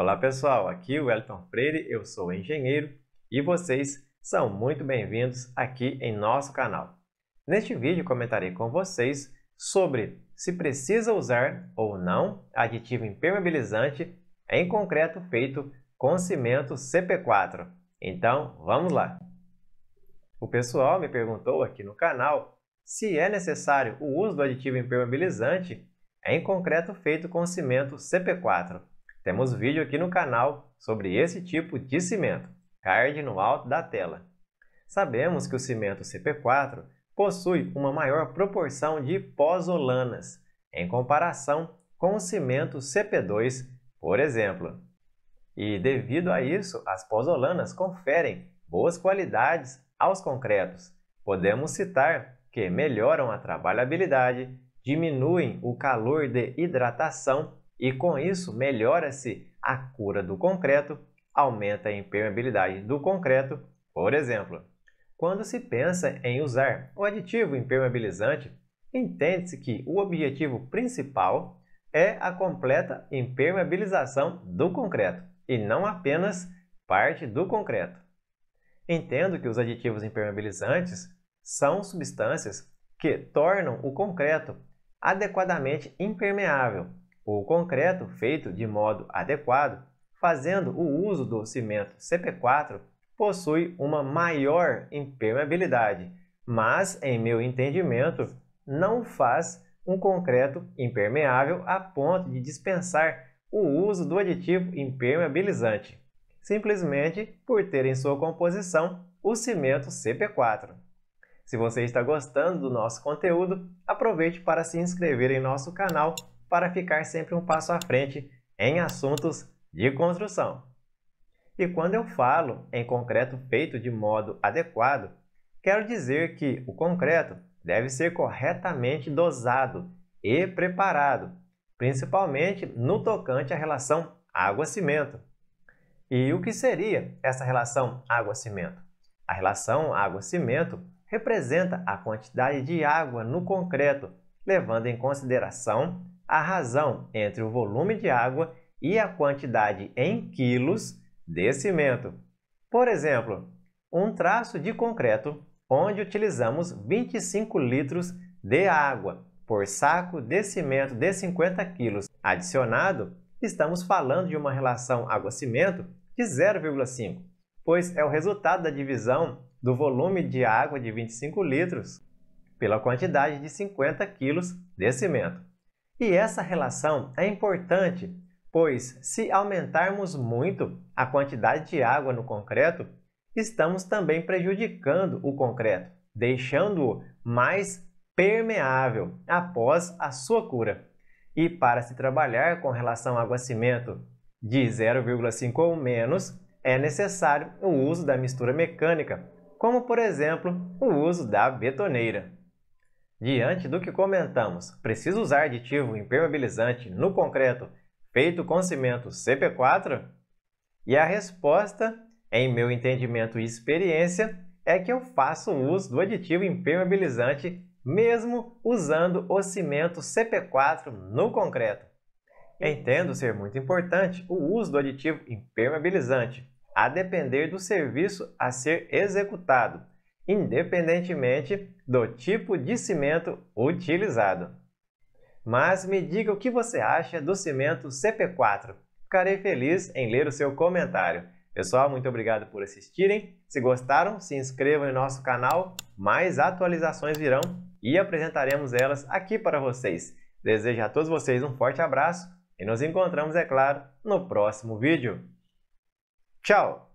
Olá pessoal, aqui é o Elton Freire, eu sou engenheiro e vocês são muito bem-vindos aqui em nosso canal. Neste vídeo comentarei com vocês sobre se precisa usar ou não aditivo impermeabilizante em concreto feito com cimento CP4. Então, vamos lá! O pessoal me perguntou aqui no canal se é necessário o uso do aditivo impermeabilizante em concreto feito com cimento CP4. Temos vídeo aqui no canal sobre esse tipo de cimento, card no alto da tela. Sabemos que o cimento CP4 possui uma maior proporção de pozolanas em comparação com o cimento CP2, por exemplo. E devido a isso, as pozolanas conferem boas qualidades aos concretos. Podemos citar que melhoram a trabalhabilidade, diminuem o calor de hidratação e com isso melhora-se a cura do concreto, aumenta a impermeabilidade do concreto, por exemplo. Quando se pensa em usar o aditivo impermeabilizante, entende-se que o objetivo principal é a completa impermeabilização do concreto e não apenas parte do concreto. Entendo que os aditivos impermeabilizantes são substâncias que tornam o concreto adequadamente impermeável o concreto feito de modo adequado, fazendo o uso do cimento CP4, possui uma maior impermeabilidade, mas, em meu entendimento, não faz um concreto impermeável a ponto de dispensar o uso do aditivo impermeabilizante, simplesmente por ter em sua composição o cimento CP4. Se você está gostando do nosso conteúdo, aproveite para se inscrever em nosso canal para ficar sempre um passo à frente em assuntos de construção. E quando eu falo em concreto feito de modo adequado, quero dizer que o concreto deve ser corretamente dosado e preparado, principalmente no tocante à relação água-cimento. E o que seria essa relação água-cimento? A relação água-cimento representa a quantidade de água no concreto, levando em consideração a razão entre o volume de água e a quantidade em quilos de cimento. Por exemplo, um traço de concreto onde utilizamos 25 litros de água por saco de cimento de 50 quilos adicionado, estamos falando de uma relação água-cimento de 0,5, pois é o resultado da divisão do volume de água de 25 litros pela quantidade de 50 quilos de cimento. E essa relação é importante, pois se aumentarmos muito a quantidade de água no concreto, estamos também prejudicando o concreto, deixando-o mais permeável após a sua cura. E para se trabalhar com relação ao aguacimento de 0,5 ou menos, é necessário o uso da mistura mecânica, como por exemplo o uso da betoneira. Diante do que comentamos, preciso usar aditivo impermeabilizante no concreto feito com cimento CP4? E a resposta, em meu entendimento e experiência, é que eu faço uso do aditivo impermeabilizante mesmo usando o cimento CP4 no concreto. Entendo ser muito importante o uso do aditivo impermeabilizante, a depender do serviço a ser executado independentemente do tipo de cimento utilizado. Mas me diga o que você acha do cimento CP4. Ficarei feliz em ler o seu comentário. Pessoal, muito obrigado por assistirem. Se gostaram, se inscrevam em nosso canal. Mais atualizações virão e apresentaremos elas aqui para vocês. Desejo a todos vocês um forte abraço e nos encontramos, é claro, no próximo vídeo. Tchau!